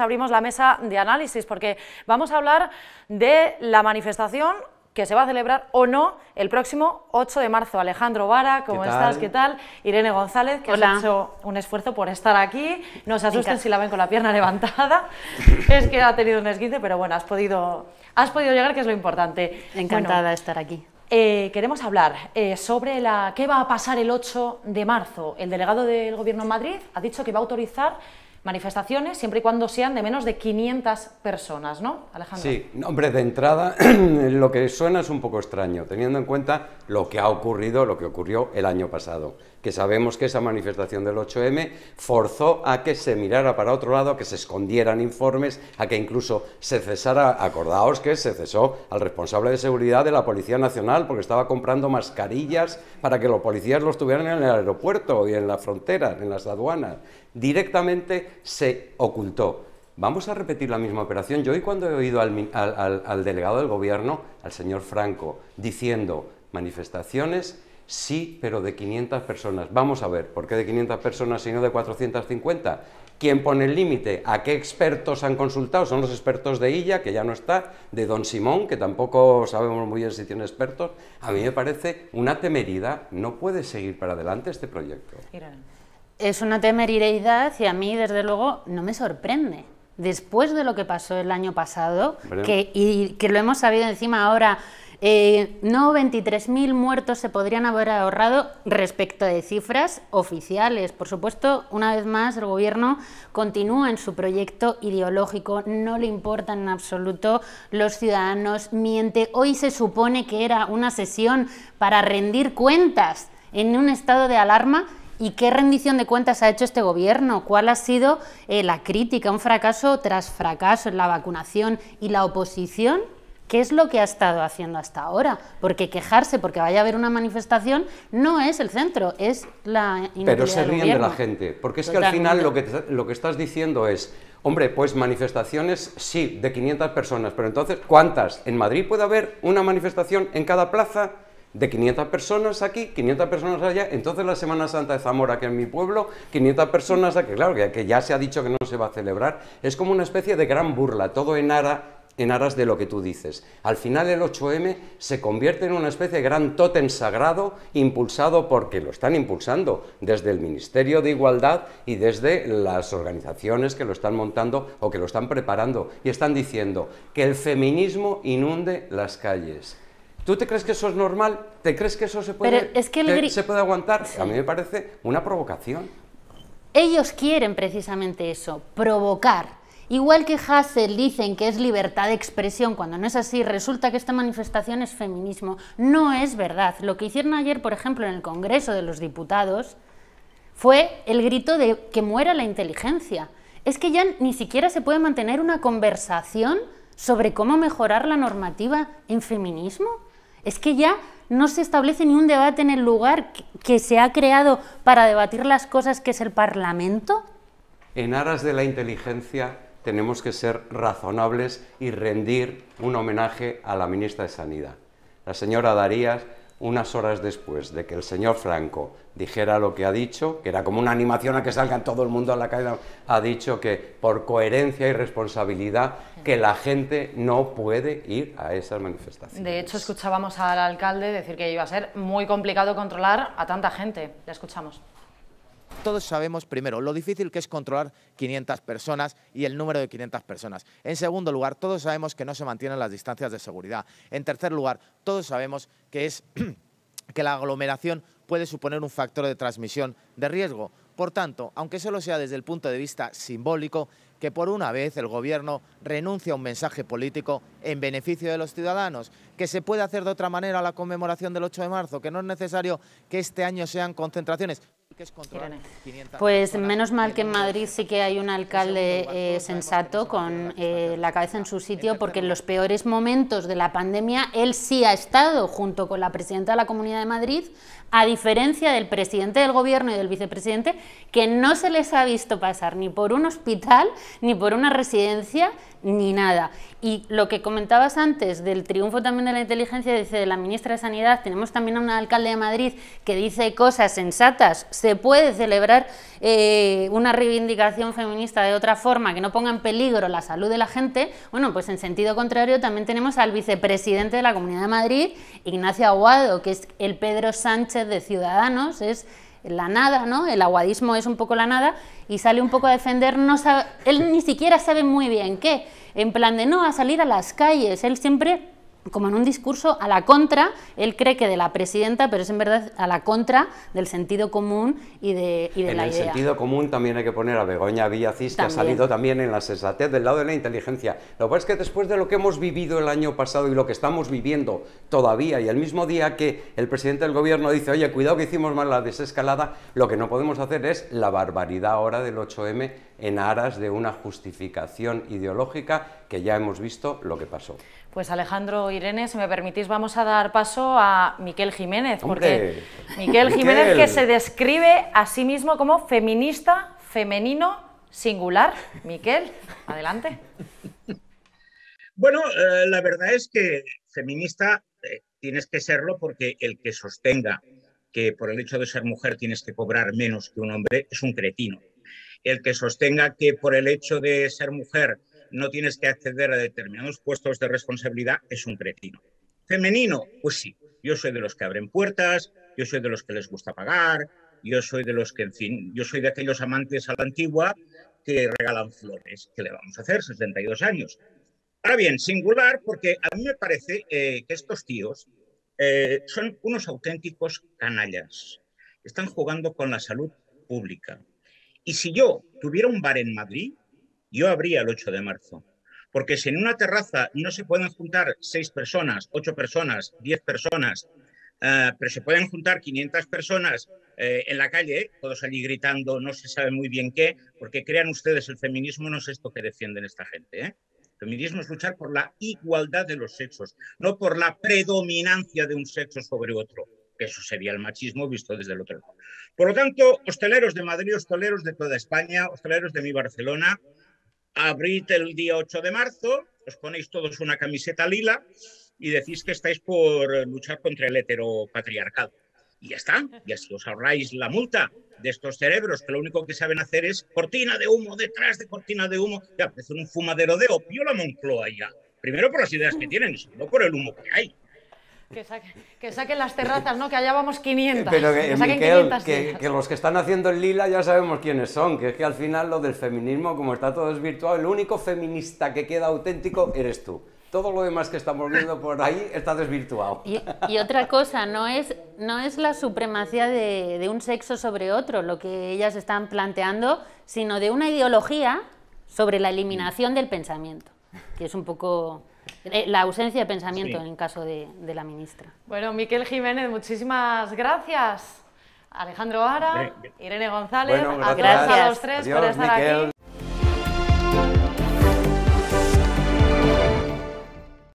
abrimos la mesa de análisis porque vamos a hablar de la manifestación que se va a celebrar o no el próximo 8 de marzo. Alejandro Vara, ¿cómo estás? ¿Qué tal? Irene González, que ha hecho un esfuerzo por estar aquí. No se asusten si la ven con la pierna levantada. es que ha tenido un esguince, pero bueno, has podido, has podido llegar, que es lo importante. Encantada de estar aquí. Eh, queremos hablar eh, sobre la, qué va a pasar el 8 de marzo. El delegado del Gobierno en Madrid ha dicho que va a autorizar manifestaciones, siempre y cuando sean de menos de 500 personas, ¿no, Alejandro? Sí, hombre, de entrada lo que suena es un poco extraño, teniendo en cuenta lo que ha ocurrido, lo que ocurrió el año pasado, que sabemos que esa manifestación del 8M forzó a que se mirara para otro lado, a que se escondieran informes, a que incluso se cesara, acordaos que se cesó al responsable de seguridad de la Policía Nacional porque estaba comprando mascarillas para que los policías los tuvieran en el aeropuerto y en las fronteras, en las aduanas. Directamente se ocultó. Vamos a repetir la misma operación. Yo hoy cuando he oído al, delegado del gobierno, al señor Franco, diciendo manifestaciones, sí, pero de 500 personas. Vamos a ver, ¿por qué de 500 personas y no de 450? ¿Quién pone el límite? ¿A qué expertos han consultado? Son los expertos de Illa, que ya no está, de Don Simón, que tampoco sabemos muy bien si tiene expertos. A mí me parece una temeridad. No puede seguir para adelante este proyecto es una temeridad y a mí, desde luego, no me sorprende. Después de lo que pasó el año pasado, que, y que lo hemos sabido encima ahora, eh, no 23.000 muertos se podrían haber ahorrado respecto de cifras oficiales. Por supuesto, una vez más, el gobierno continúa en su proyecto ideológico, no le importan en absoluto los ciudadanos, miente. Hoy se supone que era una sesión para rendir cuentas en un estado de alarma ¿Y qué rendición de cuentas ha hecho este gobierno? ¿Cuál ha sido eh, la crítica, un fracaso tras fracaso en la vacunación y la oposición? ¿Qué es lo que ha estado haciendo hasta ahora? Porque quejarse porque vaya a haber una manifestación no es el centro, es la Pero se ríen de la gente, porque es que al final lo que, lo que estás diciendo es, hombre, pues manifestaciones sí, de 500 personas, pero entonces, ¿cuántas? ¿En Madrid puede haber una manifestación en cada plaza? de 500 personas aquí, 500 personas allá, entonces la Semana Santa de Zamora, que es mi pueblo, 500 personas aquí, claro, que, ya se ha dicho que no se va a celebrar, es como una especie de gran burla, todo en, en aras de lo que tú dices. Al final el 8M se convierte en una especie de gran tótem sagrado impulsado porque lo están impulsando desde el Ministerio de Igualdad y desde las organizaciones que lo están montando o que lo están preparando y están diciendo que el feminismo inunde las calles. ¿Tú te crees que eso es normal? ¿Te crees que eso se puede, se puede aguantar? A mí me parece una provocación. Ellos quieren precisamente eso, provocar. Igual que Hassel dicen que es libertad de expresión, cuando no es así, resulta que esta manifestación es feminismo. No es verdad. Lo que hicieron ayer, por ejemplo, en el Congreso de los Diputados, fue el grito de que muera la inteligencia. Es que ya ni siquiera se puede mantener una conversación sobre cómo mejorar la normativa en feminismo. Es que ya no se establece ni un debate en el lugar que se ha creado para debatir las cosas que es el Parlamento. En aras de la inteligencia tenemos que ser razonables y rendir un homenaje a la ministra de Sanidad. La señora Darías unas horas después de que el señor Franco dijera lo que ha dicho, que era como una animación a que salgan todo el mundo a la calle, ha dicho que por coherencia y responsabilidad que la gente no puede ir a esas manifestaciones. De hecho, escuchábamos al alcalde decir que iba a ser muy complicado controlar a tanta gente. la escuchamos todos sabemos, primero, lo difícil que es controlar 500 personas y el número de 500 personas. En segundo lugar, todos sabemos que no se mantienen las distancias de seguridad. En tercer lugar, todos sabemos que, que la aglomeración puede suponer un factor de transmisión de riesgo. Por tanto, aunque solo sea desde el punto de vista simbólico, que por una vez el Gobierno renuncia a un mensaje político en beneficio de los ciudadanos, que se puede hacer de otra manera la conmemoración del 8 de marzo, que no es necesario que este año sean concentraciones. Pues menos mal que en Madrid sí que hay un alcalde eh, sensato con eh, la cabeza en su sitio, porque en los peores momentos de la pandemia él sí ha estado junto con la presidenta de la Comunidad de Madrid, a diferencia del presidente del gobierno y del vicepresidente, que no se les ha visto pasar ni por un hospital, ni por una residencia, ni nada. Y lo que comentabas antes del triunfo también de la inteligencia, dice la ministra de Sanidad, tenemos también a un alcalde de Madrid que dice cosas sensatas, se puede celebrar eh, una reivindicación feminista de otra forma que no ponga en peligro la salud de la gente, bueno, pues en sentido contrario también tenemos al vicepresidente de la Comunidad de Madrid, Ignacio Aguado, que es el Pedro Sánchez de Ciudadanos, es la nada, ¿no? El aguadismo es un poco la nada y sale un poco a sabe, él ni siquiera sabe muy bien qué en plan de no, a salir a las calles. Él siempre como en un discurso a la contra, él cree que de la presidenta, pero es en verdad a la contra del sentido común y de, la idea. En el sentido común también hay que poner a Begoña Villacís, que ha salido también en la sensatez del lado de la inteligencia. Lo que pasa es que después de lo que hemos vivido el año pasado y lo que estamos viviendo todavía, y el mismo día que el presidente del gobierno dice, oye, cuidado que hicimos mal la desescalada, lo que no podemos hacer es la barbaridad ahora del 8M en aras de una justificación ideológica que ya hemos visto lo que pasó. Pues Alejandro, e Irene, si me permitís, vamos a dar paso a Miquel Jiménez, porque Miquel Jiménez que se describe a sí mismo como feminista, femenino, singular. Miquel, adelante. Bueno, eh, la verdad es que feminista eh, tienes que serlo porque el que sostenga que por el hecho de ser mujer tienes que cobrar menos que un hombre es un cretino. El que sostenga que por el hecho de ser mujer no tienes que acceder a determinados puestos de responsabilidad es un cretino. Femenino, pues sí, yo soy de los que abren puertas, yo soy de los que les gusta pagar, yo soy de los que, en fin, yo soy de aquellos amantes a la antigua que regalan flores, que le vamos a hacer 62 años. Ahora bien, singular porque a mí me parece eh, que estos tíos eh, son unos auténticos canallas. Están jugando con la salud pública. Y si yo tuviera un bar en Madrid, yo abría el 8 de marzo. Porque si en una terraza no se pueden juntar seis personas, ocho personas, diez personas, eh, pero se pueden juntar 500 personas eh, en la calle, todos allí gritando, no se sabe muy bien qué, porque crean ustedes, el feminismo no es esto que defienden esta gente. ¿eh? El feminismo es luchar por la igualdad de los sexos, no por la predominancia de un sexo sobre otro eso sería el machismo visto desde el otro lado. Por lo tanto, hosteleros de Madrid, hosteleros de toda España, hosteleros de mi Barcelona, abrid el día 8 de marzo, os ponéis todos una camiseta lila y decís que estáis por luchar contra el heteropatriarcado. Y ya está, y así os ahorráis la multa de estos cerebros que lo único que saben hacer es cortina de humo, detrás de cortina de humo, ya parece pues, un fumadero de opio la Moncloa ya. Primero por las ideas que tienen, no por el humo que hay. Que, saquen las terrazas, ¿no? Que allá vamos 500. Pero que, los que están haciendo el lila ya sabemos quiénes son, que es que al final lo del feminismo, como está todo desvirtuado, el único feminista que queda auténtico eres tú. Todo lo demás que estamos viendo por ahí está desvirtuado. Y, otra cosa, no es, no es la supremacía de un sexo sobre otro lo que ellas están planteando, sino de una ideología sobre la eliminación del pensamiento, que es un poco eh, la ausencia de pensamiento en el caso de, la ministra. Bueno, Miquel Jiménez, muchísimas gracias. Alejandro Ara, Irene González, gracias. a los tres por estar aquí.